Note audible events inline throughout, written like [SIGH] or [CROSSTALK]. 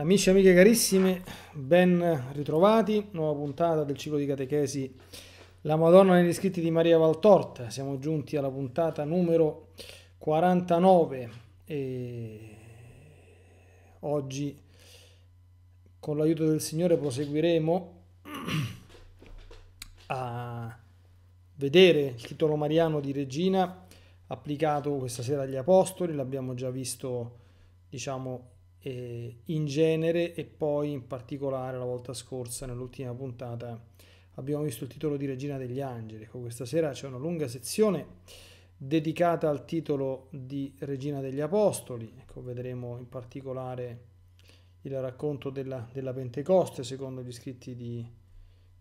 Amici e amiche carissime, ben ritrovati, nuova puntata del ciclo di catechesi La Madonna negli scritti di Maria Valtorta. Siamo giunti alla puntata numero 49 e oggi con l'aiuto del Signore proseguiremo [CLEARS THROAT] a vedere il titolo mariano di Regina applicato questa sera agli Apostoli, l'abbiamo già visto diciamo eh, in genere e poi in particolare la volta scorsa nell'ultima puntata abbiamo visto il titolo di Regina degli Angeli. Ecco, questa sera c'è una lunga sezione dedicata al titolo di Regina degli Apostoli, ecco, vedremo in particolare il racconto della, della Pentecoste secondo gli scritti di,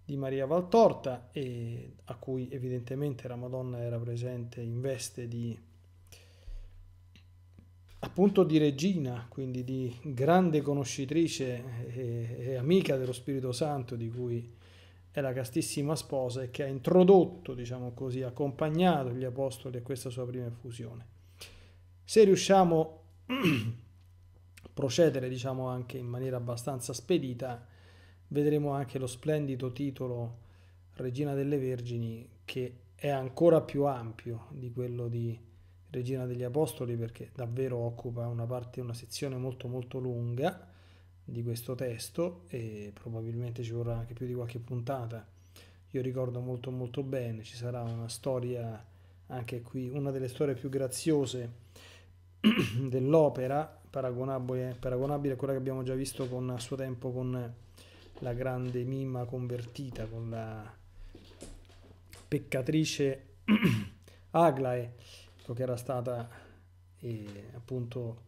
di Maria Valtorta, e, a cui evidentemente la Madonna era presente in veste di appunto di regina, quindi di grande conoscitrice e, e, amica dello Spirito Santo di cui è la castissima sposa e che ha introdotto, diciamo così, accompagnato gli apostoli a questa sua prima effusione. Se riusciamo [CLEARS THROAT] a procedere, diciamo anche in maniera abbastanza spedita, vedremo anche lo splendido titolo Regina delle Vergini che è ancora più ampio di quello di Regina degli Apostoli perché davvero occupa una parte, una sezione molto molto lunga di questo testo e probabilmente ci vorrà anche più di qualche puntata. Io ricordo molto molto bene, ci sarà una storia anche qui, una delle storie più graziose [CLEARS THROAT] dell'opera, paragonabile, paragonabile a quella che abbiamo già visto con, a suo tempo con la grande mima convertita, con la peccatrice [CLEARS THROAT] Aglae piuttosto che era stata eh, appunto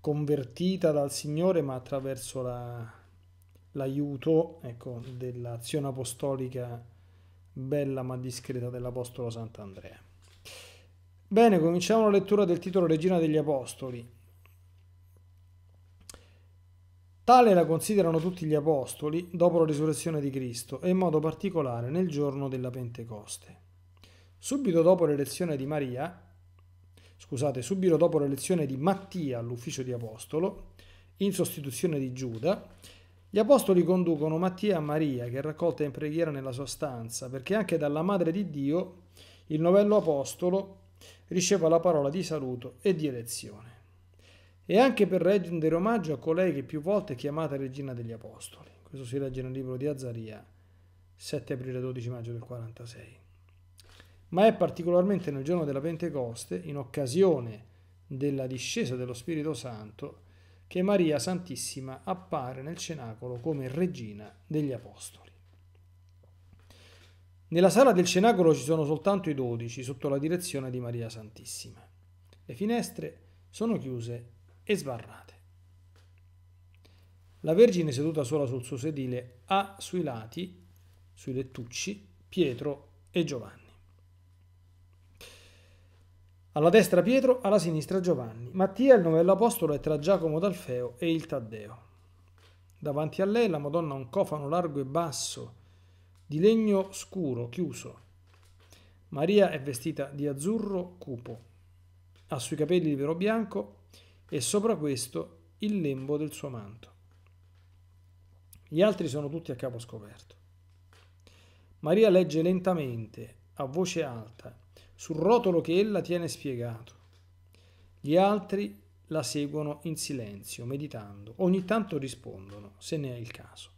convertita dal Signore ma attraverso l'aiuto ecco, dell'azione apostolica bella ma discreta dell'Apostolo Sant'Andrea. Bene, cominciamo la lettura del titolo Regina degli Apostoli. Tale la considerano tutti gli apostoli dopo la risurrezione di Cristo e in modo particolare nel giorno della Pentecoste. Subito dopo l'elezione di Maria, scusate, subito dopo l'elezione di Mattia all'ufficio di apostolo, in sostituzione di Giuda, gli apostoli conducono Mattia a Maria, che è raccolta in preghiera nella sua stanza, perché anche dalla Madre di Dio il novello apostolo riceva la parola di saluto e di elezione. E anche per rendere omaggio a colei che più volte è chiamata Regina degli Apostoli. Questo si legge nel libro di Azzaria, 7 aprile 12 maggio del 46 ma è particolarmente nel giorno della Pentecoste, in occasione della discesa dello Spirito Santo, che Maria Santissima appare nel cenacolo come regina degli Apostoli. Nella sala del cenacolo ci sono soltanto i dodici sotto la direzione di Maria Santissima. Le finestre sono chiuse e sbarrate. La Vergine seduta sola sul suo sedile ha sui lati, sui lettucci, Pietro e Giovanni. Alla destra Pietro, alla sinistra Giovanni. Mattia, il novello apostolo, è tra Giacomo d'Alfeo e il Taddeo. Davanti a lei la Madonna ha un cofano largo e basso, di legno scuro, chiuso. Maria è vestita di azzurro cupo, ha sui capelli di vero bianco e sopra questo il lembo del suo manto. Gli altri sono tutti a capo scoperto. Maria legge lentamente, a voce alta, sul rotolo che ella tiene spiegato. Gli altri la seguono in silenzio, meditando. Ogni tanto rispondono, se ne è il caso.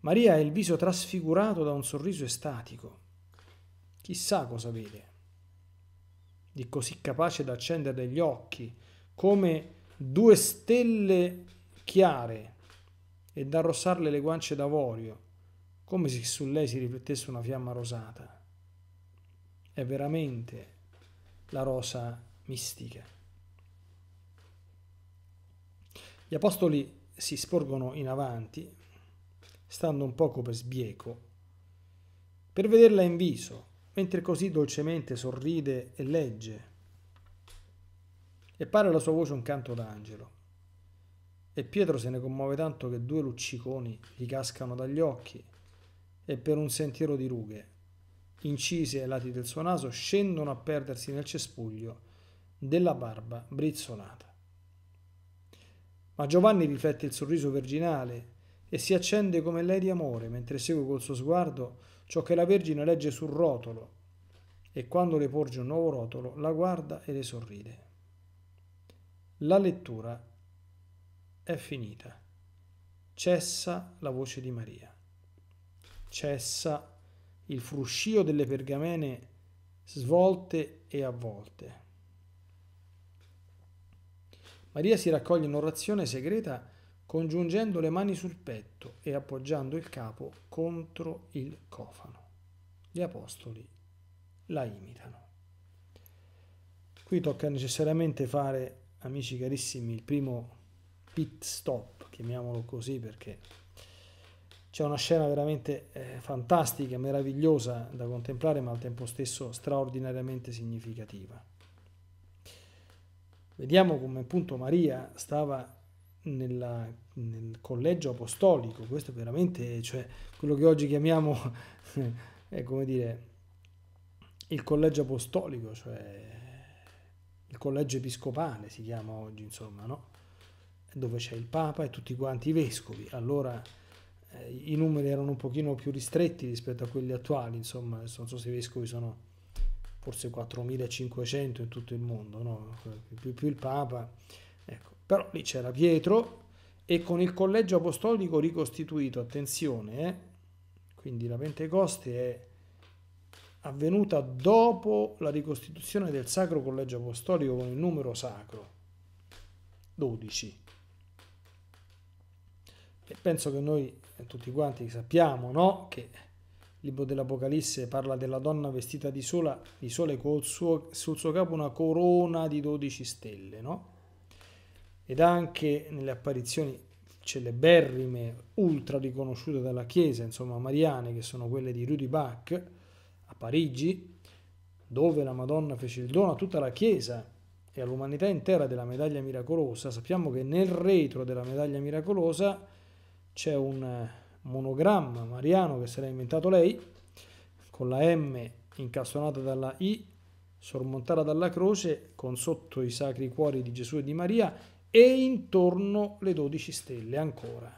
Maria ha il viso trasfigurato da un sorriso estatico. Chissà cosa vede. Di così capace da accendere gli occhi, come due stelle chiare, e da arrossarle le guance d'avorio, come se su lei si riflettesse una fiamma rosata è veramente la rosa mistica. Gli apostoli si sporgono in avanti, stando un poco per sbieco, per vederla in viso, mentre così dolcemente sorride e legge. E pare la sua voce un canto d'angelo. E Pietro se ne commuove tanto che due lucciconi gli cascano dagli occhi e per un sentiero di rughe incise ai lati del suo naso scendono a perdersi nel cespuglio della barba brizzolata. Ma Giovanni riflette il sorriso virginale e si accende come lei di amore mentre segue col suo sguardo ciò che la Vergine legge sul rotolo e quando le porge un nuovo rotolo la guarda e le sorride. La lettura è finita. Cessa la voce di Maria. Cessa il fruscio delle pergamene svolte e avvolte. Maria si raccoglie in orazione segreta congiungendo le mani sul petto e appoggiando il capo contro il cofano. Gli apostoli la imitano. Qui tocca necessariamente fare, amici carissimi, il primo pit stop, chiamiamolo così perché c'è una scena veramente eh, fantastica, meravigliosa da contemplare, ma al tempo stesso straordinariamente significativa. Vediamo come appunto Maria stava nella, nel collegio apostolico, questo è veramente, cioè quello che oggi chiamiamo, è [LAUGHS] eh, come dire, il collegio apostolico, cioè il collegio episcopale si chiama oggi, insomma, no? dove c'è il Papa e tutti quanti i vescovi. Allora eh, i numeri erano un pochino più ristretti rispetto a quelli attuali, insomma, non so se i vescovi sono forse 4.500 in tutto il mondo, no? più, più, il Papa, ecco. però lì c'era Pietro e con il collegio apostolico ricostituito, attenzione, eh? quindi la Pentecoste è avvenuta dopo la ricostituzione del Sacro Collegio Apostolico con il numero sacro 12. E penso che noi tutti quanti sappiamo no? che il libro dell'Apocalisse parla della donna vestita di, sola, di sole col suo, sul suo capo una corona di 12 stelle, no? Ed anche nelle apparizioni celeberrime, ultra riconosciute dalla Chiesa, insomma mariane, che sono quelle di Rudy Bach a Parigi, dove la Madonna fece il dono a tutta la Chiesa e all'umanità intera della medaglia miracolosa, sappiamo che nel retro della medaglia miracolosa c'è un monogramma mariano che se l'ha inventato lei, con la M incastonata dalla I, sormontata dalla croce, con sotto i sacri cuori di Gesù e di Maria e intorno le dodici stelle ancora.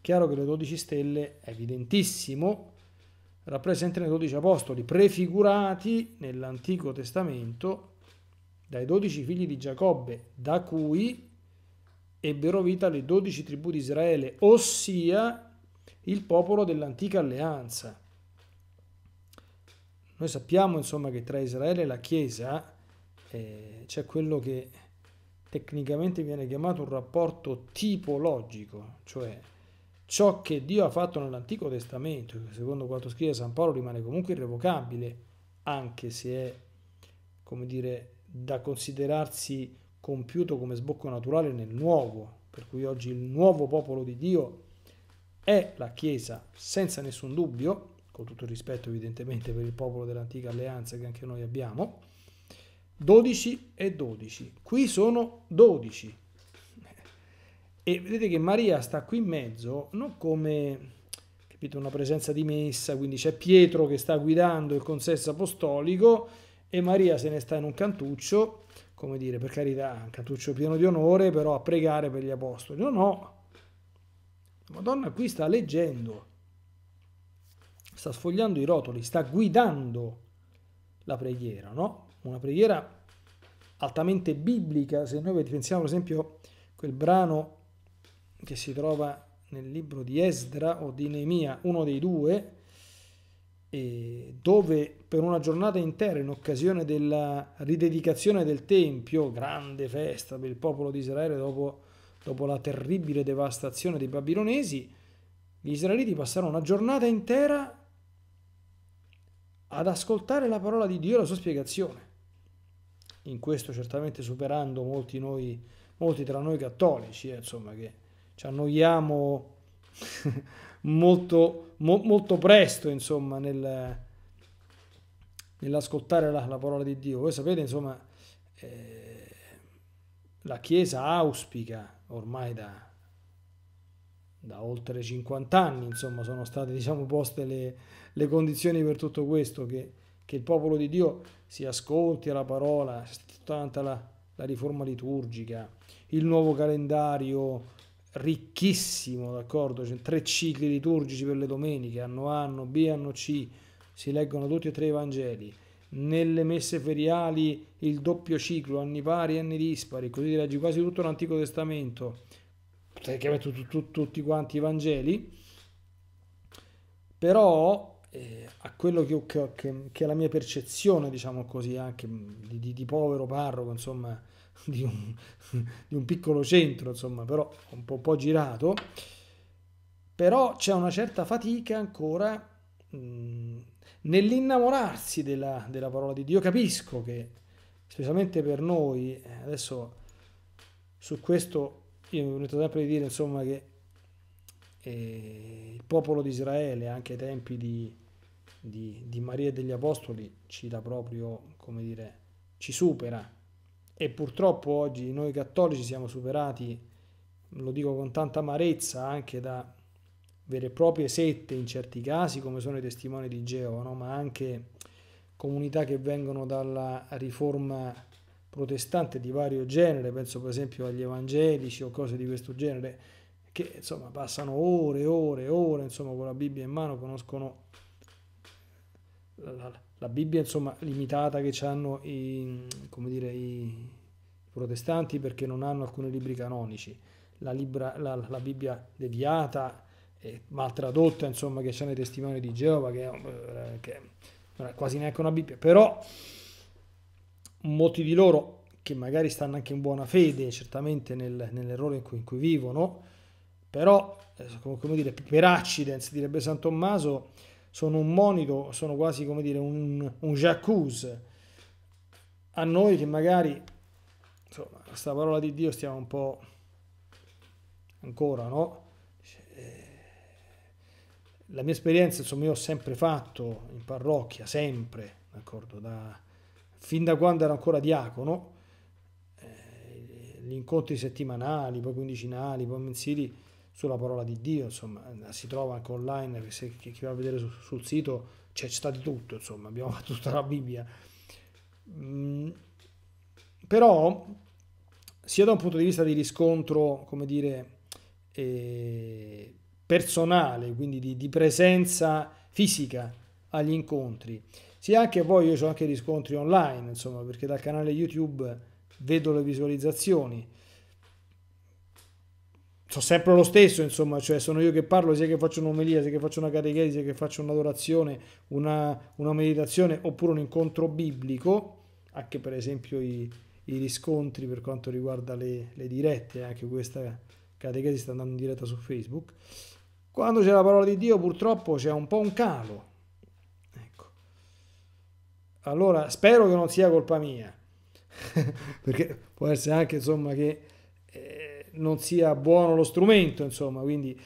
Chiaro che le dodici stelle, è evidentissimo, rappresentano i dodici apostoli prefigurati nell'Antico Testamento dai dodici figli di Giacobbe, da cui ebbero vita le dodici tribù di Israele, ossia il popolo dell'antica alleanza. Noi sappiamo insomma che tra Israele e la Chiesa eh, c'è quello che tecnicamente viene chiamato un rapporto tipologico, cioè ciò che Dio ha fatto nell'Antico Testamento, secondo quanto scrive San Paolo rimane comunque irrevocabile, anche se è, come dire, da considerarsi compiuto come sbocco naturale nel nuovo, per cui oggi il nuovo popolo di Dio è la Chiesa senza nessun dubbio, con tutto il rispetto evidentemente per il popolo dell'antica alleanza che anche noi abbiamo, 12 e 12. Qui sono 12. E vedete che Maria sta qui in mezzo, non come capito, una presenza di messa, quindi c'è Pietro che sta guidando il consesso apostolico e Maria se ne sta in un cantuccio come dire, per carità, un Catuccio pieno di onore, però a pregare per gli apostoli. No, no. La Madonna qui sta leggendo, sta sfogliando i rotoli, sta guidando la preghiera, no? Una preghiera altamente biblica, se noi pensiamo per esempio quel brano che si trova nel libro di Esdra o di Neemia, uno dei due, dove per una giornata intera, in occasione della ridedicazione del Tempio, grande festa per il popolo di Israele dopo, dopo la terribile devastazione dei babilonesi, gli israeliti passarono una giornata intera ad ascoltare la parola di Dio e la sua spiegazione. In questo certamente superando molti, noi, molti tra noi cattolici, eh, insomma, che ci annoiamo molto, mo, molto presto, insomma, nel, nell'ascoltare la, la, parola di Dio. Voi sapete, insomma, eh, la Chiesa auspica ormai da, da, oltre 50 anni, insomma, sono state diciamo, poste le, le condizioni per tutto questo, che, che, il popolo di Dio si ascolti alla parola, tanta la, la riforma liturgica, il nuovo calendario, ricchissimo, d'accordo? C'è cioè, tre cicli liturgici per le domeniche, anno A, anno B, anno C, si leggono tutti e tre i Vangeli. Nelle messe feriali il doppio ciclo, anni pari anni dispari, così leggi quasi tutto l'Antico Testamento, praticamente cioè, tu, tu, tutti quanti i Vangeli. Però eh, a quello che, che, che, è la mia percezione, diciamo così, anche di, di, di povero parroco, insomma, [LAUGHS] di un, di un piccolo centro, insomma, però un po', un po girato, però c'è una certa fatica ancora mh, nell'innamorarsi della, della parola di Dio. Capisco che, specialmente per noi, eh, adesso su questo io mi venuto sempre di dire insomma che eh, il popolo di Israele anche ai tempi di, di, di Maria e degli Apostoli ci dà proprio come dire ci supera e purtroppo oggi noi cattolici siamo superati, lo dico con tanta amarezza, anche da vere e proprie sette in certi casi, come sono i testimoni di Geova, no? ma anche comunità che vengono dalla riforma protestante di vario genere, penso per esempio agli evangelici o cose di questo genere, che insomma passano ore e ore e ore, insomma con la Bibbia in mano conoscono la Bibbia insomma limitata che hanno i, dire, i, protestanti perché non hanno alcuni libri canonici, la, libra, la, la Bibbia deviata, e eh, mal tradotta insomma che c'è nei testimoni di Geova che, eh, che non è quasi neanche una Bibbia, però molti di loro che magari stanno anche in buona fede, certamente nel, nell'errore in cui, in cui, vivono, però, eh, come, dire, per accidents, direbbe San Tommaso, sono un monito, sono quasi come dire un, un jacuzzi a noi che magari insomma questa parola di Dio stiamo un po' ancora no eh, la mia esperienza insomma io ho sempre fatto in parrocchia sempre d'accordo da, fin da quando ero ancora diacono eh, gli incontri settimanali poi quindicinali poi mensili sulla parola di Dio, insomma, si trova anche online, se chi va a vedere su, sul sito c'è, c'è stato tutto, insomma, abbiamo fatto [LAUGHS] tutta la Bibbia. Mm, però, sia da un punto di vista di riscontro, come dire, eh, personale, quindi di, di, presenza fisica agli incontri, sia anche poi io ho anche riscontri online, insomma, perché dal canale YouTube vedo le visualizzazioni sono sempre lo stesso, insomma, cioè sono io che parlo, sia che faccio un'omelia, sia che faccio una catechesi, sia che faccio un'adorazione, una, una meditazione oppure un incontro biblico, anche per esempio i, i riscontri per quanto riguarda le, le dirette, anche questa catechesi sta andando in diretta su Facebook. Quando c'è la parola di Dio purtroppo c'è un po' un calo. Ecco. Allora spero che non sia colpa mia, [LAUGHS] perché può essere anche insomma che non sia buono lo strumento, insomma, quindi...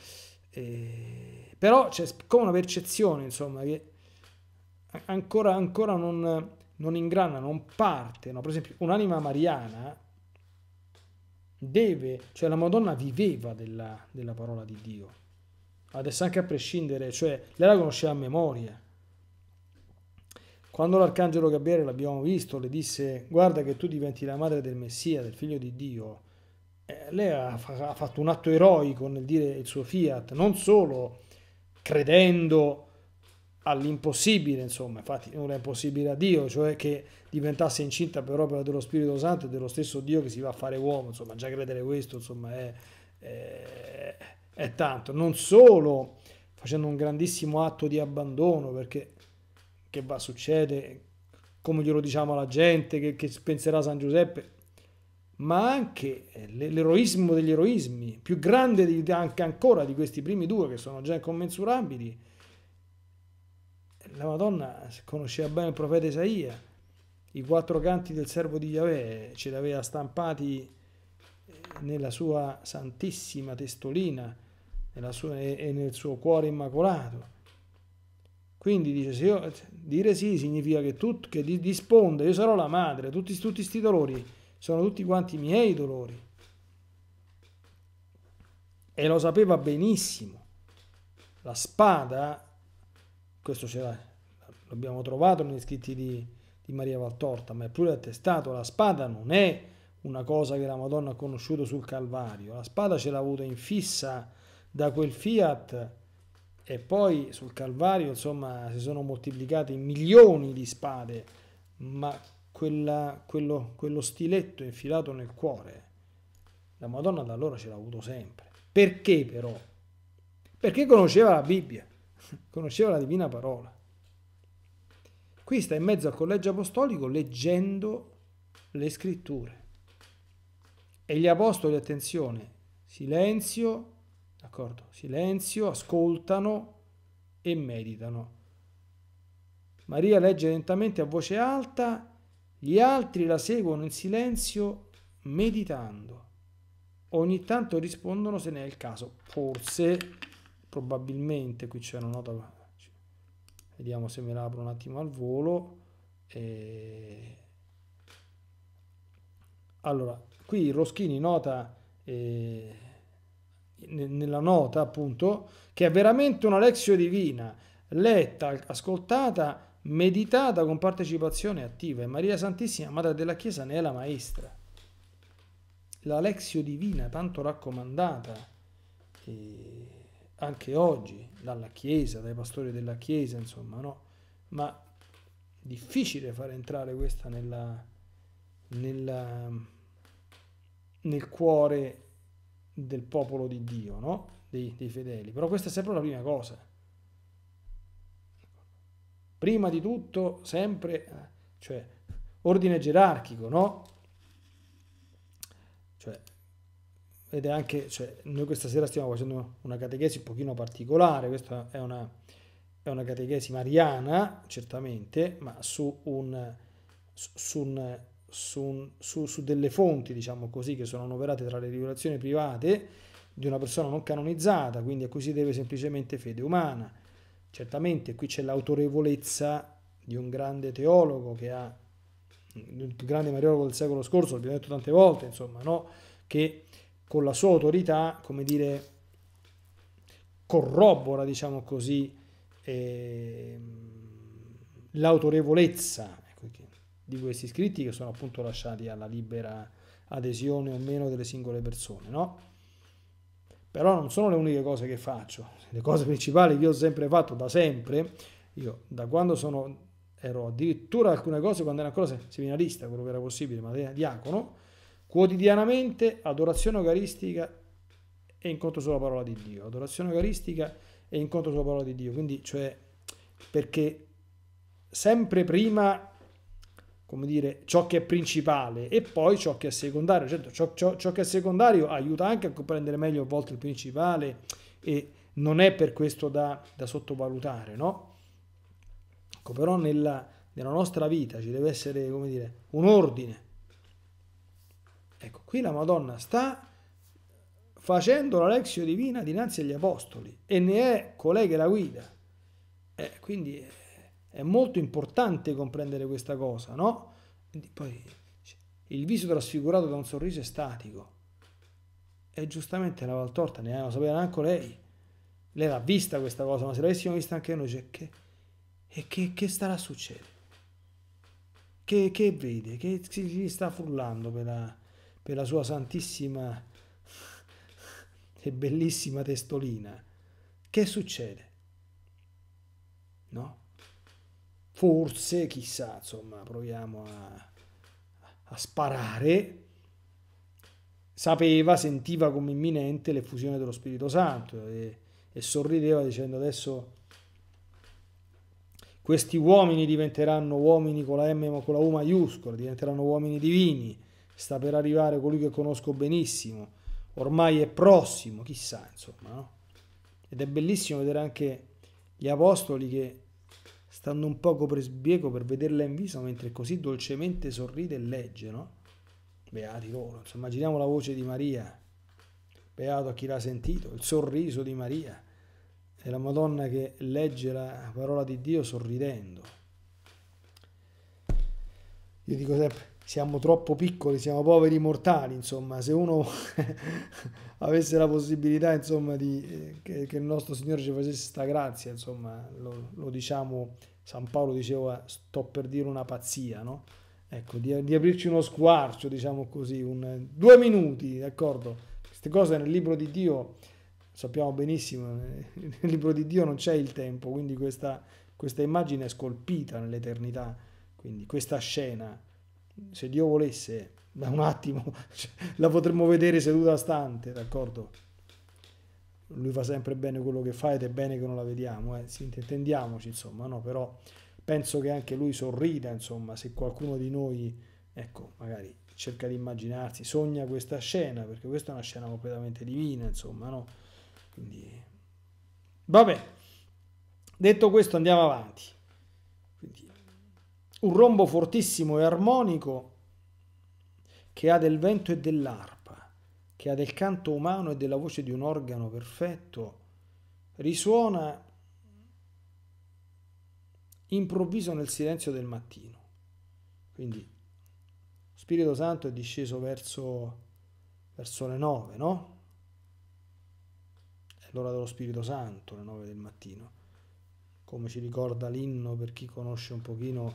Eh, però c'è come una percezione, insomma, che ancora, ancora non, non ingrana, non parte, no? Per esempio, un'anima mariana deve, cioè la Madonna viveva della, della parola di Dio. Adesso anche a prescindere, cioè lei la conosceva a memoria. Quando l'arcangelo Gabriele l'abbiamo visto, le disse guarda che tu diventi la madre del Messia, del figlio di Dio, eh, lei ha, ha, fatto un atto eroico nel dire il suo fiat, non solo credendo all'impossibile, insomma, infatti non è possibile a Dio, cioè che diventasse incinta per opera dello Spirito Santo e dello stesso Dio che si va a fare uomo, insomma, già credere questo, insomma, è, è, è tanto. Non solo facendo un grandissimo atto di abbandono, perché che va, succede, come glielo diciamo alla gente, che, che penserà San Giuseppe, ma anche eh, l'eroismo degli eroismi, più grande di, anche ancora di questi primi due che sono già incommensurabili. La Madonna conosceva bene il profeta Isaia, i quattro canti del servo di Yahweh ce li aveva stampati eh, nella sua santissima testolina sua, e nel suo cuore immacolato. Quindi dice, se io, dire sì significa che, tu, che disponda, io sarò la madre, tutti questi dolori sono tutti quanti i miei dolori. E lo sapeva benissimo. La spada, questo ce l'abbiamo trovato negli scritti di, di Maria Valtorta, ma è pure attestato, la spada non è una cosa che la Madonna ha conosciuto sul Calvario, la spada ce l'ha avuta in fissa da quel fiat e poi sul Calvario insomma si sono moltiplicate milioni di spade, ma quella, quello, quello stiletto infilato nel cuore, la Madonna da allora ce l'ha avuto sempre. Perché però? Perché conosceva la Bibbia, [LAUGHS] conosceva la divina parola. Qui sta in mezzo al collegio apostolico leggendo le scritture. E gli apostoli, attenzione, silenzio, d'accordo, silenzio, ascoltano e meditano. Maria legge lentamente a voce alta gli altri la seguono in silenzio, meditando. Ogni tanto rispondono se ne è il caso. Forse, probabilmente, qui c'è una nota. Vediamo se me la apro un attimo al volo. E... Allora, qui Roschini nota, eh, nella nota appunto, che è veramente una lezione divina, letta, ascoltata meditata con partecipazione attiva e Maria Santissima, Madre della Chiesa, ne è la maestra. La Lexio Divina, tanto raccomandata eh, anche oggi dalla Chiesa, dai pastori della Chiesa, insomma, no? Ma difficile far entrare questa nella, nella, nel cuore del popolo di Dio, no? dei, dei fedeli. Però questa è sempre la prima cosa prima di tutto sempre, cioè ordine gerarchico, no? Cioè, ed è anche, cioè, noi questa sera stiamo facendo una catechesi un pochino particolare, questa è una, è una catechesi mariana, certamente, ma su un, su, un, su, un, su, su delle fonti, diciamo così, che sono annoverate tra le rivelazioni private di una persona non canonizzata, quindi a cui si deve semplicemente fede umana Certamente qui c'è l'autorevolezza di un grande teologo che ha, il più grande mariologo del secolo scorso, l'abbiamo detto tante volte, insomma, no? che con la sua autorità, come dire, corrobora, diciamo così, eh, l'autorevolezza ecco, di questi scritti che sono appunto lasciati alla libera adesione o meno delle singole persone, no? però non sono le uniche cose che faccio. Le cose principali che ho sempre fatto da sempre, io da quando sono, ero addirittura alcune cose quando ero ancora seminarista, quello che era possibile, ma diacono, quotidianamente adorazione eucaristica e incontro sulla parola di Dio, adorazione eucaristica e incontro sulla parola di Dio, quindi cioè perché sempre prima come dire, ciò che è principale e poi ciò che è secondario. Certo, ciò, ciò, ciò che è secondario aiuta anche a comprendere meglio a volte il principale e non è per questo da, da sottovalutare, no? Ecco, però nella, nella, nostra vita ci deve essere, come dire, un ordine. Ecco, qui la Madonna sta facendo la lezione divina dinanzi agli apostoli e ne è colei che la guida. Eh, quindi eh, è molto importante comprendere questa cosa, no? Poi, cioè, il viso trasfigurato da un sorriso estatico. E giustamente la Valtorta ne lo sapeva neanche lei. Lei l'ha vista questa cosa, ma se l'avessimo vista anche noi, cioè, che, e che, che starà succedendo? Che, che, vede? Che si sta frullando per la, per la sua santissima e bellissima testolina? Che succede? No? forse, chissà, insomma, proviamo a, a sparare. Sapeva, sentiva come imminente l'effusione dello Spirito Santo e, e sorrideva dicendo adesso questi uomini diventeranno uomini con la M ma con la U maiuscola, diventeranno uomini divini, sta per arrivare colui che conosco benissimo, ormai è prossimo, chissà insomma. No? Ed è bellissimo vedere anche gli apostoli che stando un poco per sbieco per vederla in viso mentre così dolcemente sorride e legge, no? Beati loro, insomma, immaginiamo la voce di Maria, beato a chi l'ha sentito, il sorriso di Maria, è la Madonna che legge la parola di Dio sorridendo. Io dico sempre, siamo troppo piccoli, siamo poveri mortali, insomma, se uno [LAUGHS] avesse la possibilità, insomma, di, eh, che, che, il nostro Signore ci facesse questa grazia, insomma, lo, lo, diciamo, San Paolo diceva, sto per dire una pazzia, no? Ecco, di, di aprirci uno squarcio, diciamo così, un, due minuti, d'accordo? Queste cose nel libro di Dio, sappiamo benissimo, eh, nel libro di Dio non c'è il tempo, quindi questa, questa immagine è scolpita nell'eternità, quindi questa scena se Dio volesse, da un attimo [LAUGHS] la potremmo vedere seduta a stante, d'accordo? Lui fa sempre bene quello che fa ed è bene che non la vediamo, eh? intendiamoci insomma, no? Però penso che anche lui sorrida, insomma, se qualcuno di noi, ecco, magari cerca di immaginarsi, sogna questa scena, perché questa è una scena completamente divina, insomma, no? Quindi, vabbè, detto questo andiamo avanti un rombo fortissimo e armonico che ha del vento e dell'arpa, che ha del canto umano e della voce di un organo perfetto, risuona improvviso nel silenzio del mattino. Quindi Spirito Santo è disceso verso, verso le nove, no? È l'ora dello Spirito Santo, le nove del mattino come ci ricorda l'inno per chi conosce un pochino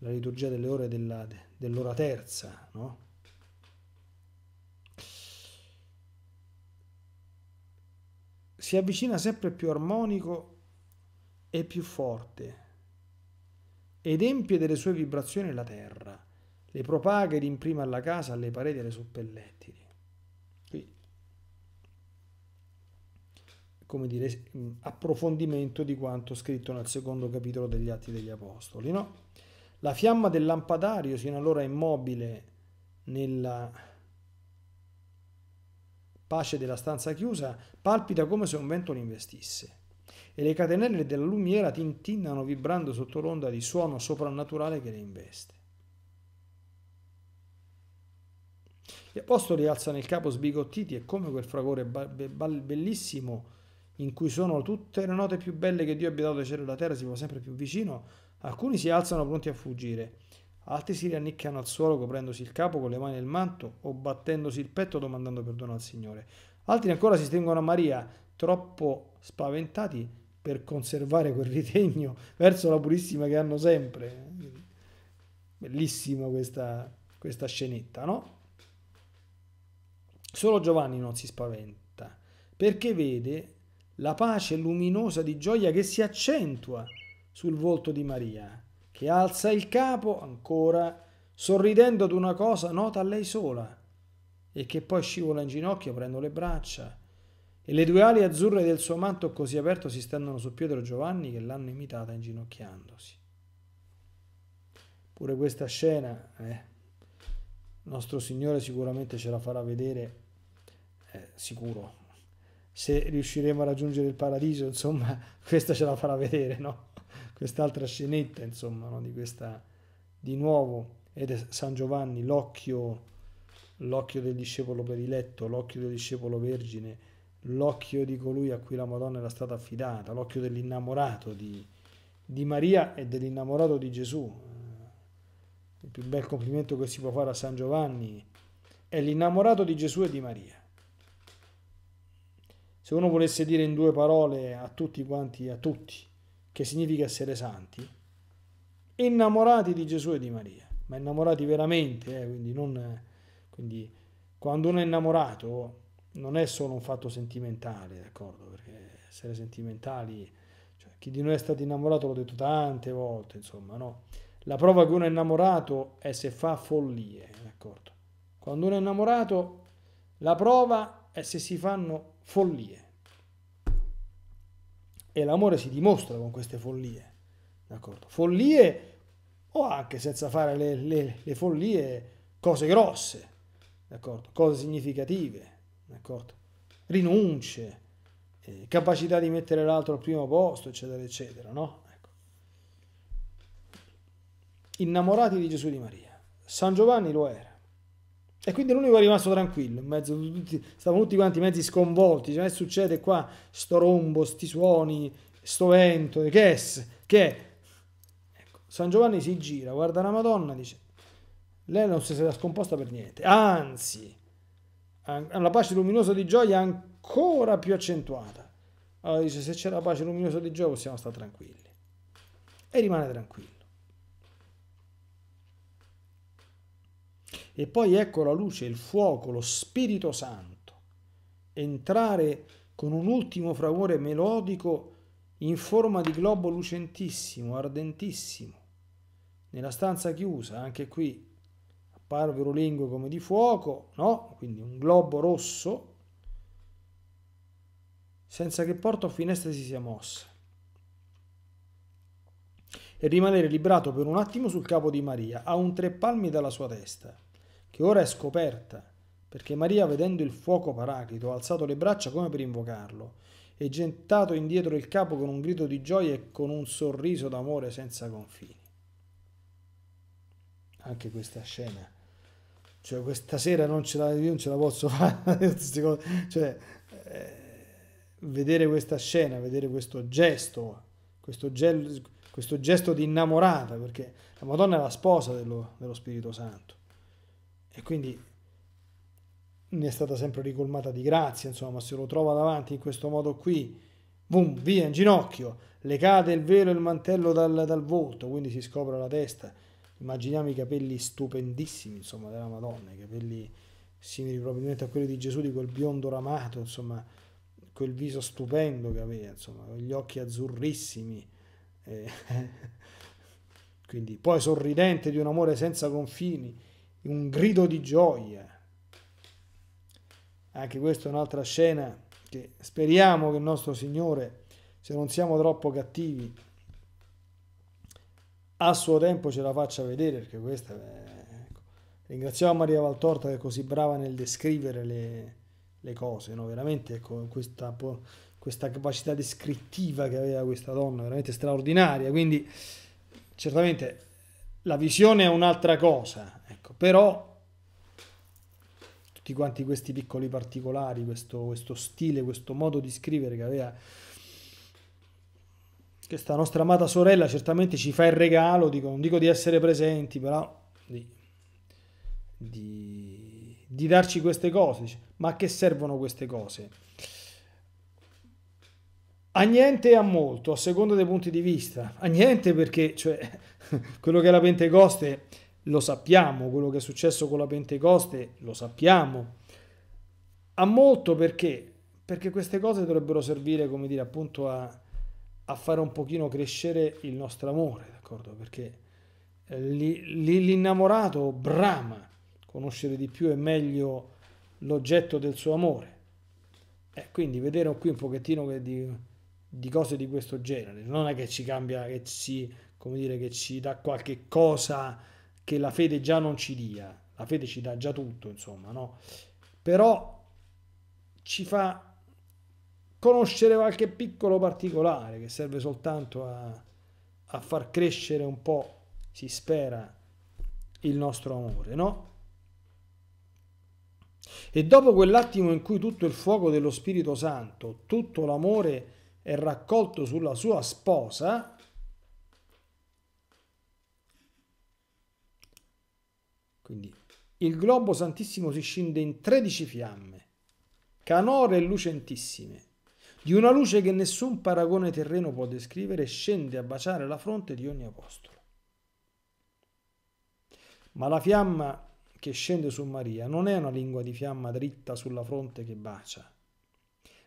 la liturgia delle ore della, dell'ora terza, no? Si avvicina sempre più armonico e più forte ed empie delle sue vibrazioni la terra, le propaga ed imprima alla casa, alle pareti e alle suppellettili. come dire, approfondimento di quanto scritto nel secondo capitolo degli Atti degli Apostoli. No? La fiamma del lampadario, sino allora immobile nella pace della stanza chiusa, palpita come se un vento l'investisse e le catenelle della lumiera tintinnano vibrando sotto l'onda di suono soprannaturale che le investe. Gli apostoli alzano il capo sbigottiti e come quel fragore bellissimo in cui sono tutte le note più belle che Dio abbia dato ai cieli e alla terra, si va sempre più vicino, alcuni si alzano pronti a fuggire, altri si rannicchiano al suolo coprendosi il capo con le mani nel manto o battendosi il petto domandando perdono al Signore. Altri ancora si stringono a Maria, troppo spaventati per conservare quel ritegno [LAUGHS] verso la purissima che hanno sempre. Bellissima questa, questa scenetta, no? Solo Giovanni non si spaventa, perché vede la pace luminosa di gioia che si accentua sul volto di Maria, che alza il capo ancora, sorridendo ad una cosa nota a lei sola, e che poi scivola in ginocchio aprendo le braccia, e le due ali azzurre del suo manto così aperto si stendono su Pietro Giovanni che l'hanno imitata inginocchiandosi. Pure questa scena, eh, nostro Signore sicuramente ce la farà vedere, eh, sicuro, se riusciremo a raggiungere il paradiso, insomma, [LAUGHS] questa ce la farà vedere, no? Quest'altra scenetta, insomma, no? di questa di nuovo ed è San Giovanni, l'occhio l'occhio del discepolo prediletto, l'occhio del discepolo vergine, l'occhio di colui a cui la Madonna era stata affidata, l'occhio dell'innamorato di, di Maria e dell'innamorato di Gesù. Il più bel complimento che si può fare a San Giovanni è l'innamorato di Gesù e di Maria se uno volesse dire in due parole a tutti quanti, a tutti, che significa essere santi, innamorati di Gesù e di Maria, ma innamorati veramente, eh, quindi, non, quindi quando uno è innamorato non è solo un fatto sentimentale, d'accordo? Perché essere sentimentali, cioè, chi di noi è stato innamorato l'ho detto tante volte, insomma, no? La prova che uno è innamorato è se fa follie, d'accordo? Quando uno è innamorato, la prova è se si fanno follie. E l'amore si dimostra con queste follie, d'accordo? Follie o anche senza fare le, le, le follie, cose grosse, d'accordo? Cose significative, d'accordo? Rinunce, eh, capacità di mettere l'altro al primo posto, eccetera, eccetera, no? Ecco. Innamorati di Gesù di Maria. San Giovanni lo era. E quindi l'unico è rimasto tranquillo, in mezzo tutti, stavano tutti quanti mezzi sconvolti, cioè succede qua, sto rombo, sti suoni, sto vento, che è? Che è? Ecco, San Giovanni si gira, guarda la Madonna, dice, lei non si sarà scomposta per niente, anzi, ha la pace luminosa di gioia ancora più accentuata. Allora dice, se c'è la pace luminosa di gioia possiamo stare tranquilli. E rimane tranquillo. E poi ecco la luce, il fuoco, lo Spirito Santo. Entrare con un ultimo fragore melodico in forma di globo lucentissimo, ardentissimo. Nella stanza chiusa, anche qui, apparvero lingue come di fuoco, no? Quindi un globo rosso, senza che porta o finestra si sia mossa. E rimanere librato per un attimo sul capo di Maria, a un tre palmi dalla sua testa che ora è scoperta, perché Maria, vedendo il fuoco paraclito, ha alzato le braccia come per invocarlo e gettato indietro il capo con un grido di gioia e con un sorriso d'amore senza confini. Anche questa scena, cioè questa sera non ce la, io non ce la posso [LAUGHS] fare, cioè, eh, vedere questa scena, vedere questo gesto, questo, gel, questo gesto di innamorata, perché la Madonna è la sposa dello, dello Spirito Santo e quindi ne è stata sempre ricolmata di grazia, insomma, se lo trova davanti in questo modo qui, boom, via in ginocchio, le cade il velo e il mantello dal, dal volto, quindi si scopre la testa, immaginiamo i capelli stupendissimi, insomma, della Madonna, i capelli simili probabilmente a quelli di Gesù, di quel biondo ramato, insomma, quel viso stupendo che aveva, insomma, gli occhi azzurrissimi, eh, [LAUGHS] quindi poi sorridente di un amore senza confini, un grido di gioia. Anche questa è un'altra scena che speriamo che il nostro Signore, se non siamo troppo cattivi, a suo tempo ce la faccia vedere, perché questa è... Ecco, ringraziamo Maria Valtorta che è così brava nel descrivere le, le cose, no? veramente con ecco, questa, questa capacità descrittiva che aveva questa donna, veramente straordinaria, quindi certamente la visione è un'altra cosa, però tutti quanti questi piccoli particolari, questo, questo stile, questo modo di scrivere che aveva questa nostra amata sorella certamente ci fa il regalo, dico, non dico di essere presenti, però di, di, di darci queste cose. Ma a che servono queste cose? A niente e a molto, a seconda dei punti di vista. A niente perché cioè, [LAUGHS] quello che è la Pentecoste lo sappiamo, quello che è successo con la Pentecoste lo sappiamo. A molto perché? Perché queste cose dovrebbero servire, come dire, appunto a, a fare un pochino crescere il nostro amore, d'accordo? Perché eh, l'innamorato brama conoscere di più e meglio l'oggetto del suo amore. Eh, quindi vedere qui un pochettino di, di, cose di questo genere, non è che ci cambia, che ci, come dire, che ci dà qualche cosa che la fede già non ci dia, la fede ci dà già tutto, insomma, no? Però ci fa conoscere qualche piccolo particolare che serve soltanto a, a far crescere un po', si spera, il nostro amore, no? E dopo quell'attimo in cui tutto il fuoco dello Spirito Santo, tutto l'amore è raccolto sulla sua sposa, Quindi il globo santissimo si scinde in 13 fiamme, canore e lucentissime, di una luce che nessun paragone terreno può descrivere, scende a baciare la fronte di ogni apostolo. Ma la fiamma che scende su Maria non è una lingua di fiamma dritta sulla fronte che bacia,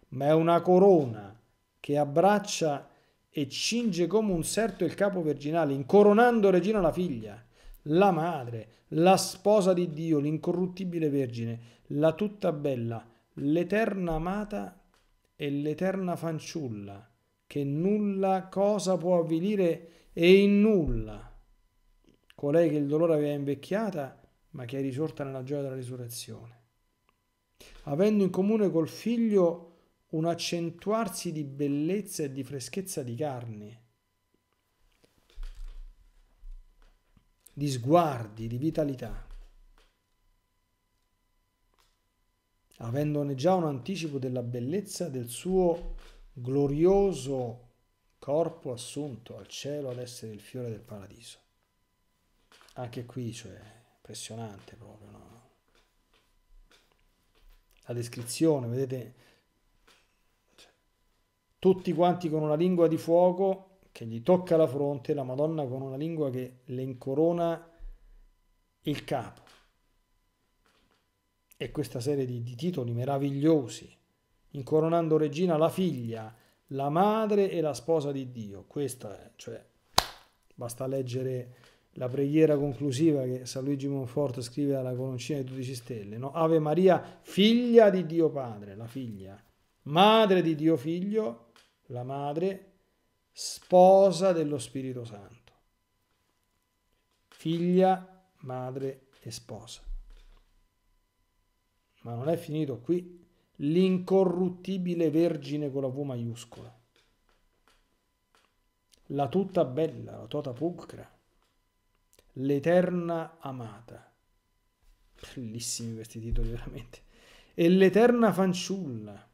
ma è una corona che abbraccia e cinge come un serto il capo virginale, incoronando regina la figlia, la madre, la sposa di Dio, l'incorruttibile Vergine, la tutta bella, l'eterna amata e l'eterna fanciulla, che nulla cosa può avvilire e in nulla. Colei che il dolore aveva invecchiata, ma che è risorta nella gioia della risurrezione. Avendo in comune col figlio un accentuarsi di bellezza e di freschezza di carne, di sguardi, di vitalità. avendone già un anticipo della bellezza del suo glorioso corpo assunto al cielo ad essere il fiore del paradiso. Anche qui, cioè, impressionante proprio, no? La descrizione, vedete, cioè, tutti quanti con una lingua di fuoco che gli tocca la fronte, la Madonna con una lingua che le incorona il capo. E questa serie di, di titoli meravigliosi, incoronando regina la figlia, la madre e la sposa di Dio. Questa è, cioè, basta leggere la preghiera conclusiva che San Luigi Monfort scrive alla coloncina di 12 stelle, no? Ave Maria, figlia di Dio Padre, la figlia, madre di Dio Figlio, la madre sposa dello Spirito Santo, figlia, madre e sposa. Ma non è finito qui l'incorruttibile Vergine con la V maiuscola, la tutta bella, la tota pulcra, l'eterna amata. Bellissimi questi titoli veramente. E l'eterna fanciulla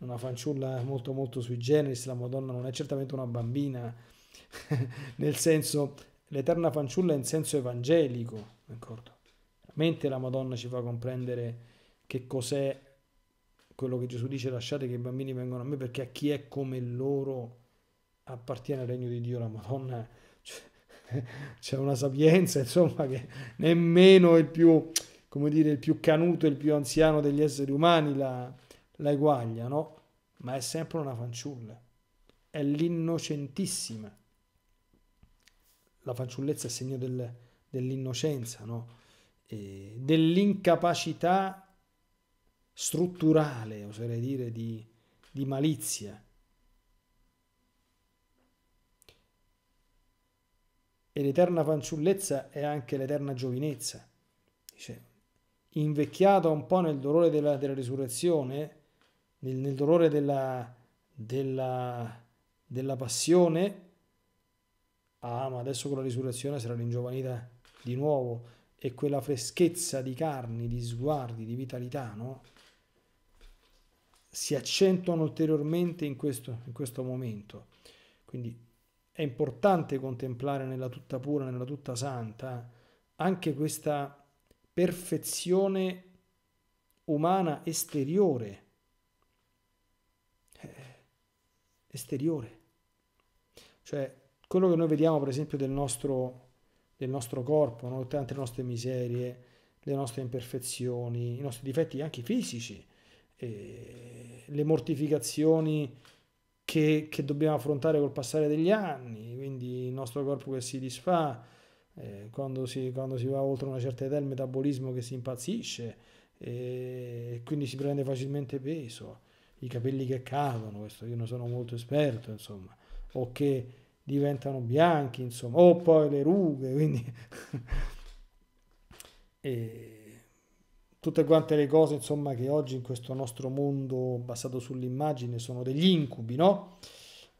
una fanciulla molto molto sui generis, la Madonna non è certamente una bambina, [LAUGHS] nel senso, l'eterna fanciulla in senso evangelico, d'accordo? Veramente la Madonna ci fa comprendere che cos'è quello che Gesù dice, lasciate che i bambini vengano a me, perché a chi è come loro appartiene al regno di Dio, la Madonna cioè, [LAUGHS] c'è una sapienza, insomma, che nemmeno il più, come dire, il più canuto, il più anziano degli esseri umani la la eguagliano, ma è sempre una fanciulla. È l'innocentissima. La fanciullezza è segno del, dell'innocenza, no? E dell'incapacità strutturale, oserei dire, di, di malizia. E l'eterna fanciullezza è anche l'eterna giovinezza. Dice, invecchiata un po' nel dolore della, della risurrezione, nel, nel dolore della, della, della passione, ah ma adesso con la risurrezione sarà ringiovanita di nuovo e quella freschezza di carni, di sguardi, di vitalità, no? si accentuano ulteriormente in questo, in questo momento. Quindi è importante contemplare nella tutta pura, nella tutta santa, anche questa perfezione umana esteriore eh, esteriore. Cioè, quello che noi vediamo, per esempio, del nostro, del nostro corpo, no? tante nostre miserie, le nostre imperfezioni, i nostri difetti anche fisici, eh, le mortificazioni che, che, dobbiamo affrontare col passare degli anni, quindi il nostro corpo che si disfà, eh, quando, si, quando, si, va oltre una certa età il metabolismo che si impazzisce eh, e quindi si prende facilmente peso i capelli che cadono, questo io non sono molto esperto, insomma, o che diventano bianchi, insomma, o poi le rughe, [LAUGHS] quindi... e... tutte quante le cose, insomma, che oggi in questo nostro mondo basato sull'immagine sono degli incubi, no?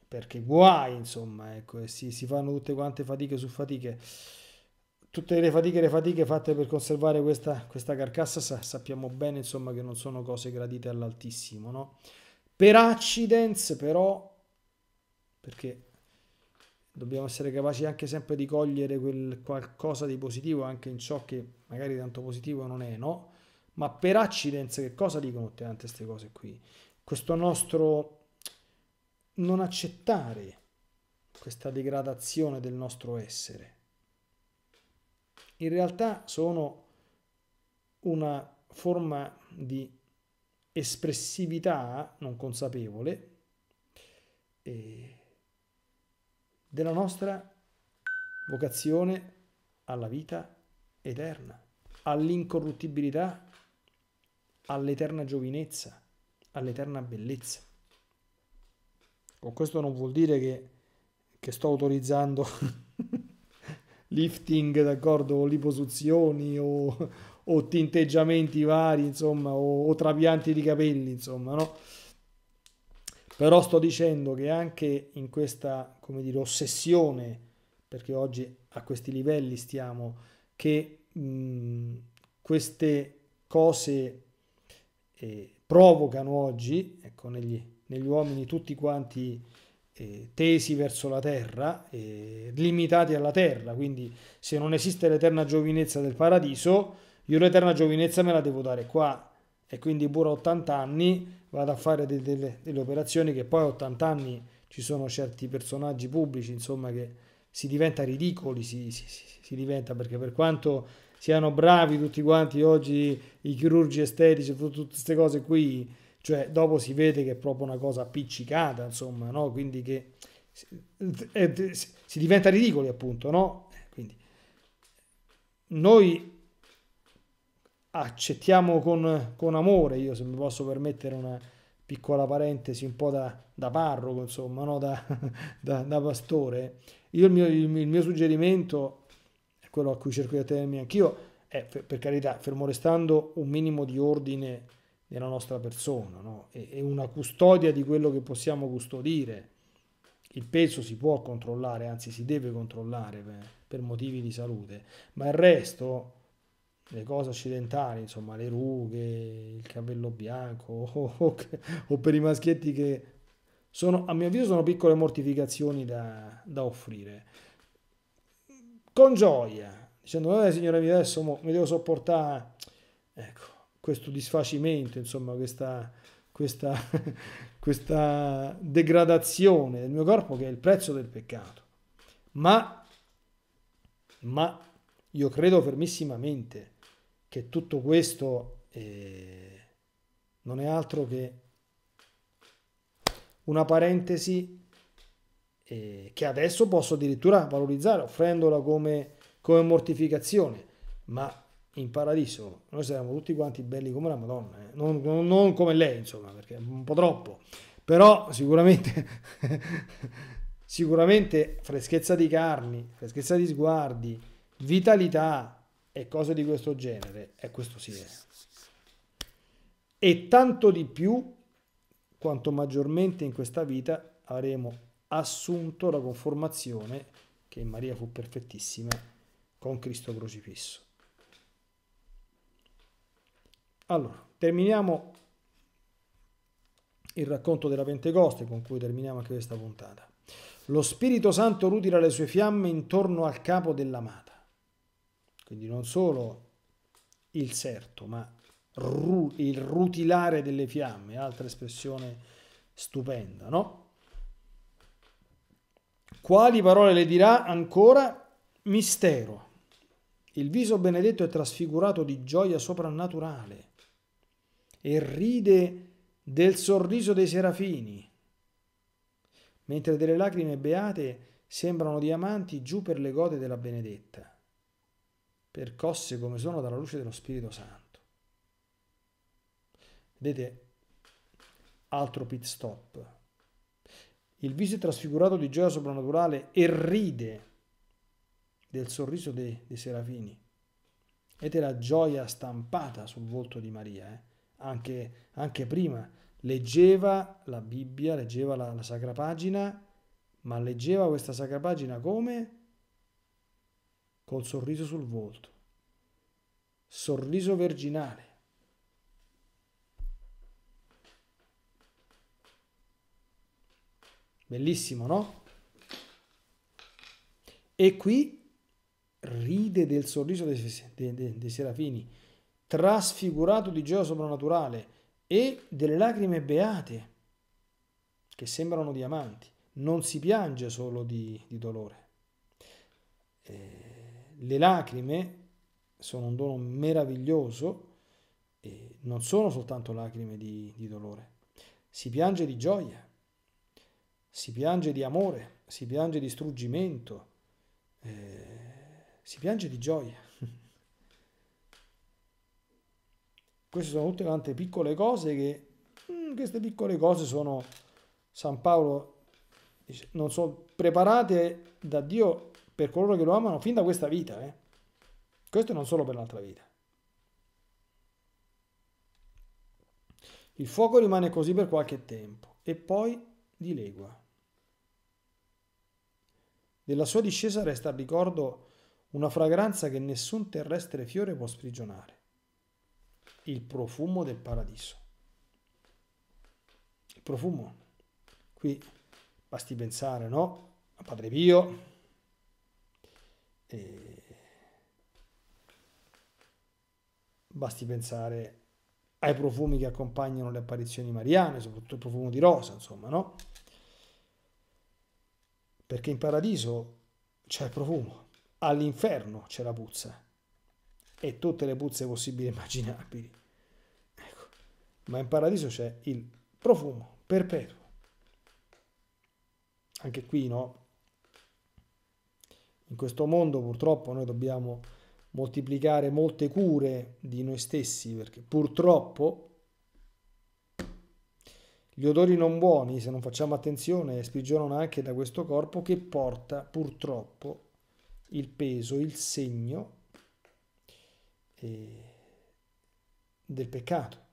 Perché guai, insomma, ecco, si, si fanno tutte quante fatiche su fatiche tutte le fatiche, le fatiche fatte per conservare questa, questa carcassa sa, sappiamo bene insomma che non sono cose gradite all'altissimo no? per accidents però perché dobbiamo essere capaci anche sempre di cogliere quel qualcosa di positivo anche in ciò che magari tanto positivo non è no? ma per accidents che cosa dicono tante queste cose qui questo nostro non accettare questa degradazione del nostro essere in realtà sono una forma di espressività non consapevole eh, della nostra vocazione alla vita eterna, all'incorruttibilità, all'eterna giovinezza, all'eterna bellezza. Con questo non vuol dire che, che sto autorizzando [LAUGHS] lifting, d'accordo, o liposuzioni o, o tinteggiamenti vari, insomma, o, o, trapianti di capelli, insomma, no? Però sto dicendo che anche in questa, come dire, ossessione, perché oggi a questi livelli stiamo, che mh, queste cose eh, provocano oggi, ecco, negli, negli uomini tutti quanti eh, tesi verso la terra, eh, limitati alla terra, quindi se non esiste l'eterna giovinezza del paradiso, io l'eterna giovinezza me la devo dare qua e quindi pure a 80 anni vado a fare de- de- delle operazioni che poi a 80 anni ci sono certi personaggi pubblici, insomma, che si diventa ridicoli, si, si, si, si diventa perché per quanto siano bravi tutti quanti oggi i chirurgi estetici, tutte queste cose qui, cioè dopo si vede che è proprio una cosa appiccicata, insomma, no? quindi che eh, si diventa ridicoli appunto, no? Quindi noi accettiamo con, con amore, io se mi posso permettere una piccola parentesi un po' da, da parroco, insomma, no? da, [LAUGHS] da, da pastore, io il mio, il mio, suggerimento è quello a cui cerco di attenermi anch'io, è per carità, fermo restando un minimo di ordine della nostra persona, no? è una custodia di quello che possiamo custodire. Il peso si può controllare, anzi si deve controllare per, per motivi di salute, ma il resto, le cose accidentali, insomma le rughe, il capello bianco [LAUGHS] o, o, o per i maschietti che sono, a mio avviso sono piccole mortificazioni da, da offrire. Con gioia, dicendo, eh signora, mi adesso mi devo sopportare... Ecco, questo disfacimento, insomma, questa, questa, [LAUGHS] questa degradazione del mio corpo che è il prezzo del peccato. Ma, ma io credo fermissimamente che tutto questo eh, non è altro che una parentesi eh, che adesso posso addirittura valorizzare offrendola come, come mortificazione, ma in paradiso noi saremmo tutti quanti belli come la Madonna, eh? non, non, non, come lei insomma, perché è un po' troppo, però sicuramente, [LAUGHS] sicuramente freschezza di carni, freschezza di sguardi, vitalità e cose di questo genere, è questo sì è. Eh. E tanto di più quanto maggiormente in questa vita avremo assunto la conformazione che in Maria fu perfettissima con Cristo crocifisso. Allora, terminiamo il racconto della Pentecoste con cui terminiamo anche questa puntata. Lo Spirito Santo rutila le sue fiamme intorno al capo dell'amata. Quindi non solo il serto, ma ru il rutilare delle fiamme, altra espressione stupenda, no? Quali parole le dirà ancora? Mistero. Il viso benedetto è trasfigurato di gioia soprannaturale e ride del sorriso dei serafini, mentre delle lacrime beate sembrano diamanti giù per le gote della benedetta, percosse come sono dalla luce dello Spirito Santo. Vedete, altro pit stop. Il viso è trasfigurato di gioia soprannaturale e ride del sorriso dei, dei serafini. Vedete la gioia stampata sul volto di Maria. Eh? anche, anche prima, leggeva la Bibbia, leggeva la, la sacra pagina, ma leggeva questa sacra pagina come? Col sorriso sul volto, sorriso verginale. Bellissimo, no? E qui ride del sorriso dei, dei, dei serafini trasfigurato di gioia soprannaturale e delle lacrime beate che sembrano diamanti. Non si piange solo di, di dolore. Eh, le lacrime sono un dono meraviglioso e non sono soltanto lacrime di, di dolore. Si piange di gioia, si piange di amore, si piange di struggimento, eh, si piange di gioia. Queste sono tutte tante piccole cose che mh, mm, queste piccole cose sono San Paolo dice, non sono preparate da Dio per coloro che lo amano fin da questa vita, eh. Questo non solo per l'altra vita. Il fuoco rimane così per qualche tempo e poi dilegua. Della sua discesa resta al ricordo una fragranza che nessun terrestre fiore può sprigionare il profumo del paradiso. Il profumo. Qui basti pensare, no? A Padre Pio. E... Basti pensare ai profumi che accompagnano le apparizioni mariane, soprattutto il profumo di rosa, insomma, no? Perché in paradiso c'è il profumo, all'inferno c'è la puzza e tutte le puzze possibili e immaginabili. Ecco. Ma in paradiso c'è il profumo perpetuo. Anche qui no. In questo mondo purtroppo noi dobbiamo moltiplicare molte cure di noi stessi perché purtroppo gli odori non buoni, se non facciamo attenzione, sprigionano anche da questo corpo che porta purtroppo il peso, il segno eh, del peccato.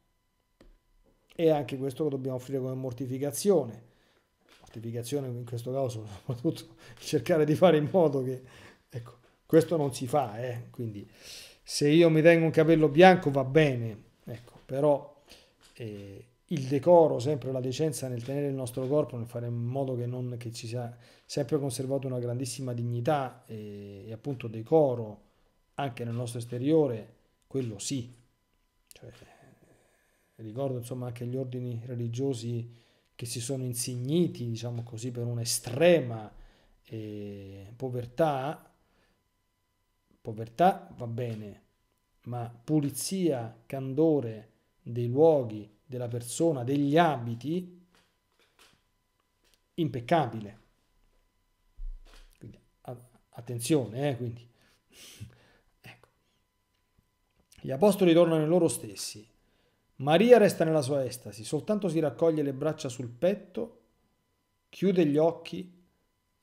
E anche questo lo dobbiamo offrire come mortificazione. Mortificazione in questo caso [LAUGHS] soprattutto cercare di fare in modo che... Ecco, questo non si fa, eh? quindi se io mi tengo un capello bianco va bene, ecco, però eh, il decoro, sempre la decenza nel tenere il nostro corpo, nel fare in modo che, non, che ci sia sempre conservato una grandissima dignità e, eh, e appunto decoro anche nel nostro esteriore, quello sì. Cioè, ricordo insomma anche gli ordini religiosi che si sono insigniti, diciamo così, per un'estrema eh, povertà. Povertà va bene, ma pulizia, candore dei luoghi, della persona, degli abiti, impeccabile. Quindi, attenzione, eh, quindi. Gli apostoli tornano in loro stessi. Maria resta nella sua estasi, soltanto si raccoglie le braccia sul petto, chiude gli occhi,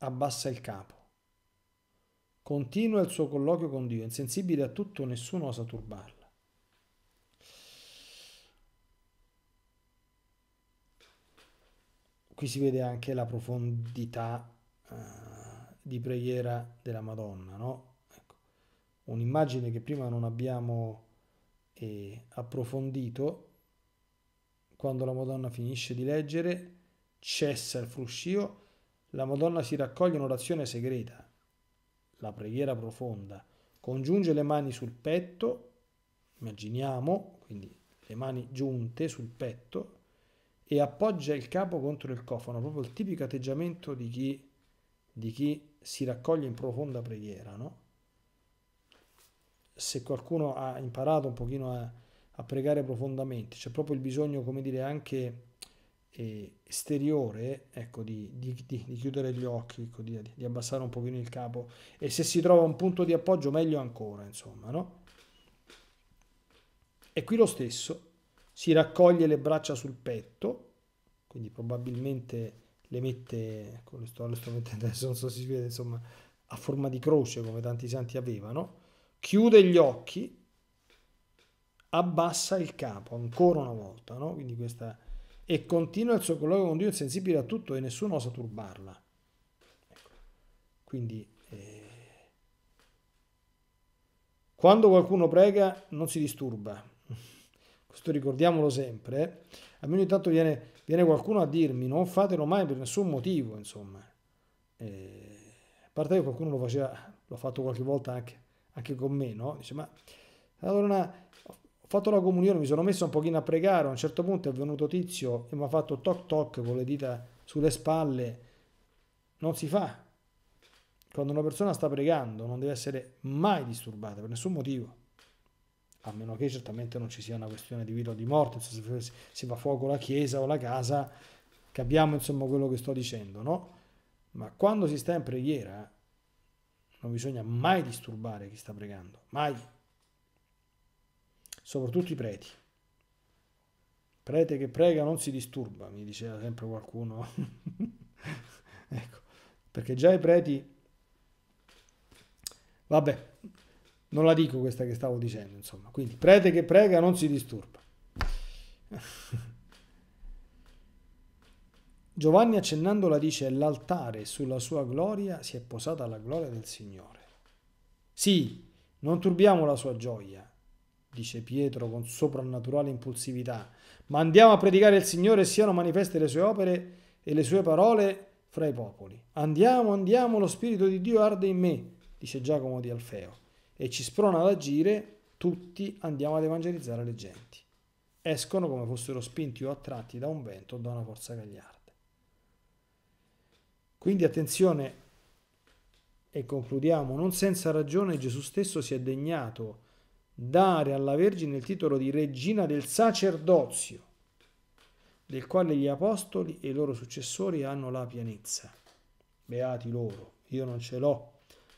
abbassa il capo. Continua il suo colloquio con Dio, insensibile a tutto, nessuno osa turbarla. qui si vede anche la profondità uh, di preghiera della Madonna, no? ecco. un'immagine che prima non abbiamo e approfondito, quando la Madonna finisce di leggere, cessa il fruscio, la Madonna si raccoglie in orazione segreta, la preghiera profonda, congiunge le mani sul petto, immaginiamo, quindi le mani giunte sul petto, e appoggia il capo contro il cofano, proprio il tipico atteggiamento di chi, di chi si raccoglie in profonda preghiera, no? se qualcuno ha imparato un pochino a, a pregare profondamente, c'è proprio il bisogno, come dire, anche eh, esteriore, ecco, di, di, di, di, chiudere gli occhi, ecco, di, abbassare un pochino il capo e se si trova un punto di appoggio meglio ancora, insomma, no? E qui lo stesso, si raccoglie le braccia sul petto, quindi probabilmente le mette, ecco, le sto, le sto mettendo [LAUGHS] adesso, non so se si vede, insomma, a forma di croce come tanti santi avevano, chiude gli occhi, abbassa il capo ancora una volta, no? Quindi questa e continua il suo colloquio con Dio, è sensibile a tutto e nessuno osa turbarla. Ecco. Quindi eh... quando qualcuno prega non si disturba. [LAUGHS] Questo ricordiamolo sempre. Eh? A me ogni tanto viene, viene, qualcuno a dirmi non fatelo mai per nessun motivo, insomma. Eh... a parte che qualcuno lo faceva, l'ho fatto qualche volta anche anche con me, no? Dice, ma allora ho fatto la comunione, mi sono messo un pochino a pregare, a un certo punto è venuto tizio e mi ha fatto toc toc con le dita sulle spalle, non si fa. Quando una persona sta pregando non deve essere mai disturbata per nessun motivo, a meno che certamente non ci sia una questione di vita o di morte, se si va a fuoco la chiesa o la casa, capiamo insomma quello che sto dicendo, no? Ma quando si sta in preghiera non bisogna mai disturbare chi sta pregando, mai. Soprattutto i preti. Prete che prega non si disturba, mi diceva sempre qualcuno. [LAUGHS] ecco, perché già i preti... Vabbè, non la dico questa che stavo dicendo, insomma. Quindi, prete che prega non si disturba. [LAUGHS] Giovanni accennandola dice l'altare sulla sua gloria si è posata la gloria del Signore. Sì, non turbiamo la sua gioia, dice Pietro con soprannaturale impulsività, ma andiamo a predicare il Signore e siano manifeste le sue opere e le sue parole fra i popoli. Andiamo, andiamo, lo Spirito di Dio arde in me, dice Giacomo di Alfeo, e ci sprona ad agire, tutti andiamo ad evangelizzare le genti. Escono come fossero spinti o attratti da un vento o da una forza gagliarda. Quindi attenzione, e concludiamo, non senza ragione Gesù stesso si è degnato dare alla Vergine il titolo di regina del sacerdozio, del quale gli apostoli e i loro successori hanno la pienezza. Beati loro, io non ce l'ho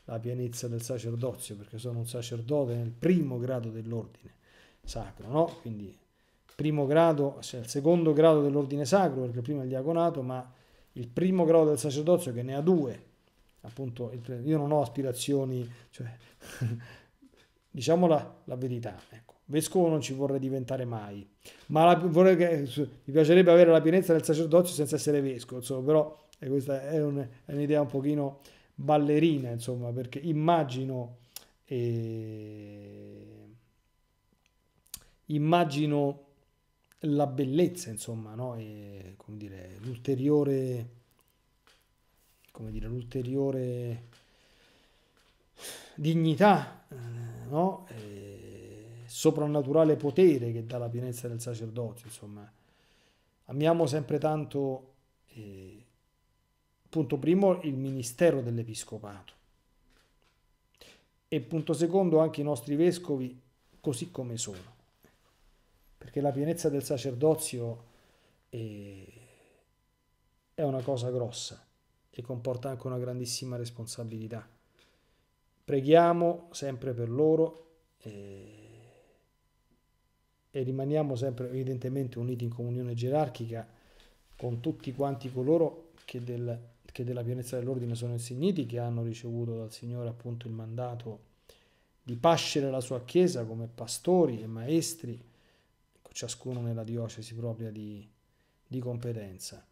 la pienezza del sacerdozio perché sono un sacerdote nel primo grado dell'ordine sacro, no? Quindi primo grado, cioè il secondo grado dell'ordine sacro perché prima il diaconato, ma il primo grado del sacerdozio che ne ha due, appunto io non ho aspirazioni, cioè, [LAUGHS] diciamo la, la verità, ecco. vescovo non ci vorrei diventare mai, ma la, vorrei mi piacerebbe avere la pienezza del sacerdozio senza essere vescovo, insomma, però e eh, questa è, un'idea un, un pochino ballerina, insomma, perché immagino, eh, immagino la bellezza, insomma, no? e, come dire, l'ulteriore, come dire, l'ulteriore dignità, eh, no? E soprannaturale potere che dà la pienezza del sacerdozio, insomma. Amiamo sempre tanto, eh, punto primo, il ministero dell'episcopato e punto secondo anche i nostri vescovi così come sono perché la pienezza del sacerdozio eh, è una cosa grossa e comporta anche una grandissima responsabilità. Preghiamo sempre per loro e, eh, e rimaniamo sempre evidentemente uniti in comunione gerarchica con tutti quanti coloro che, del, che della pienezza dell'ordine sono insigniti, che hanno ricevuto dal Signore appunto il mandato di pascere la sua Chiesa come pastori e maestri ciascuno nella diocesi propria di, di competenza.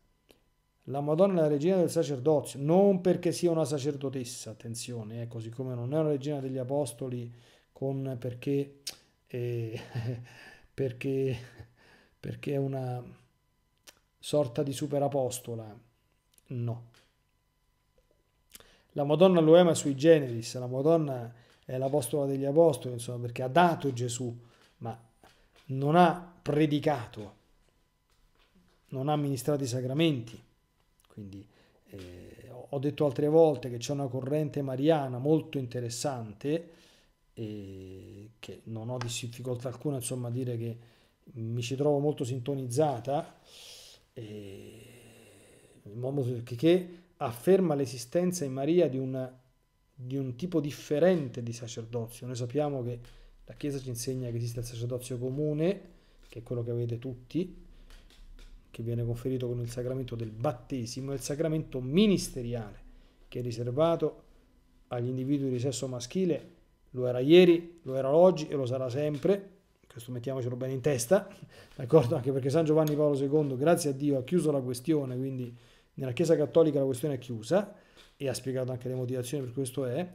La Madonna è la regina del sacerdozio, non perché sia una sacerdotessa, attenzione, eh, così come non è una regina degli apostoli con perché, eh, [LAUGHS] perché, perché è una sorta di superapostola, no. La Madonna lo è sui generis, la Madonna è l'apostola degli apostoli, insomma, perché ha dato Gesù non ha predicato, non ha amministrato i sacramenti, quindi eh, ho detto altre volte che c'è una corrente mariana molto interessante, eh, che non ho difficoltà alcuna insomma, a dire che mi ci trovo molto sintonizzata, eh, che afferma l'esistenza in Maria di, una, di un tipo differente di sacerdozio. Noi sappiamo che la Chiesa ci insegna che esiste il sacerdozio comune, che è quello che avete tutti, che viene conferito con il sacramento del battesimo, e il sacramento ministeriale, che è riservato agli individui di sesso maschile, lo era ieri, lo era oggi e lo sarà sempre, questo mettiamocelo bene in testa, [LAUGHS] d'accordo? Anche perché San Giovanni Paolo II, grazie a Dio, ha chiuso la questione, quindi nella Chiesa Cattolica la questione è chiusa e ha spiegato anche le motivazioni per questo è,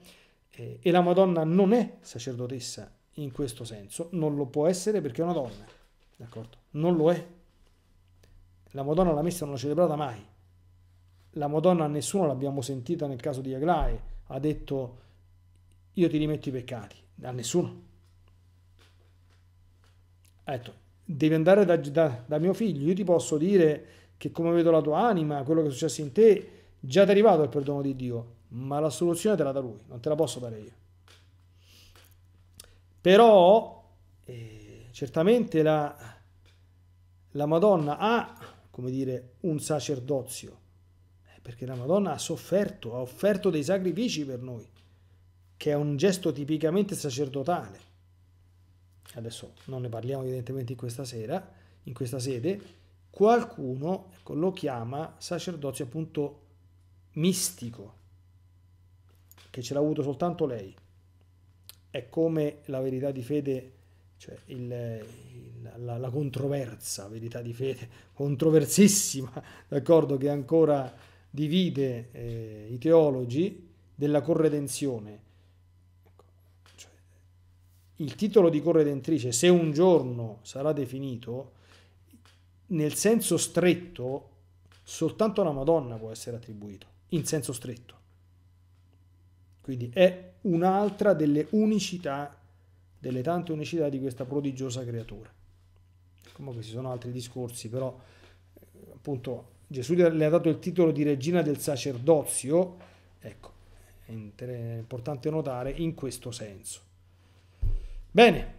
eh, e la Madonna non è sacerdotessa, in questo senso, non lo può essere perché è una donna, d'accordo? Non lo è. La Madonna la messa non l'ha celebrata mai. La Madonna a nessuno l'abbiamo sentita nel caso di Aglae, ha detto io ti rimetto i peccati, a nessuno. Ha detto devi andare da, da, da mio figlio, io ti posso dire che come vedo la tua anima, quello che è successo in te, già ti è arrivato il perdono di Dio, ma la soluzione te la dà lui, non te la posso dare io. Però eh, certamente la, la Madonna ha, come dire, un sacerdozio, eh, perché la Madonna ha sofferto, ha offerto dei sacrifici per noi, che è un gesto tipicamente sacerdotale. Adesso non ne parliamo evidentemente in questa sera, in questa sede, qualcuno ecco, lo chiama sacerdozio appunto mistico, che ce l'ha avuto soltanto lei è come la verità di fede, cioè il, il, la, la, controversa verità di fede, [LAUGHS] controversissima, d'accordo, che ancora divide eh, i teologi della corredenzione. Ecco, cioè, il titolo di corredentrice, se un giorno sarà definito, nel senso stretto, soltanto alla Madonna può essere attribuito, in senso stretto. Quindi è un'altra delle unicità, delle tante unicità di questa prodigiosa creatura. Comunque ci sono altri discorsi, però eh, appunto Gesù le ha dato il titolo di regina del sacerdozio, ecco, è importante notare in questo senso. Bene,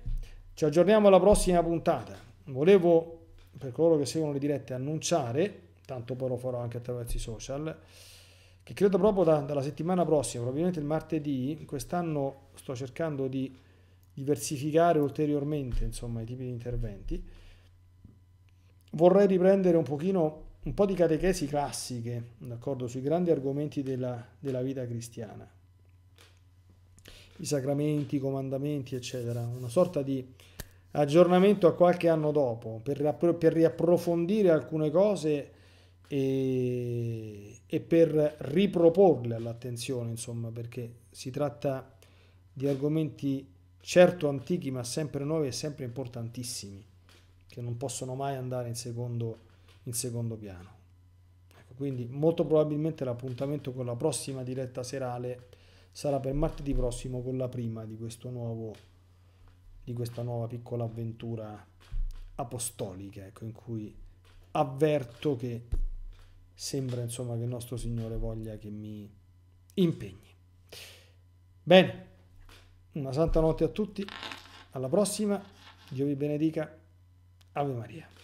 ci aggiorniamo alla prossima puntata. Volevo, per coloro che seguono le dirette, annunciare, tanto poi lo farò anche attraverso i social, che credo proprio da, dalla settimana prossima, probabilmente il martedì, quest'anno sto cercando di diversificare ulteriormente insomma, i tipi di interventi, vorrei riprendere un pochino un po' di catechesi classiche, d'accordo, sui grandi argomenti della, della vita cristiana, i sacramenti, i comandamenti, eccetera, una sorta di aggiornamento a qualche anno dopo per, per riapprofondire alcune cose e, e per riproporle all'attenzione, insomma, perché si tratta di argomenti certo antichi ma sempre nuovi e sempre importantissimi, che non possono mai andare in secondo, in secondo piano. Ecco, quindi molto probabilmente l'appuntamento con la prossima diretta serale sarà per martedì prossimo con la prima di, nuovo, di questa nuova piccola avventura apostolica, ecco, in cui avverto che sembra insomma che il nostro Signore voglia che mi impegni. Bene, una santa notte a tutti, alla prossima, Dio vi benedica, Ave Maria.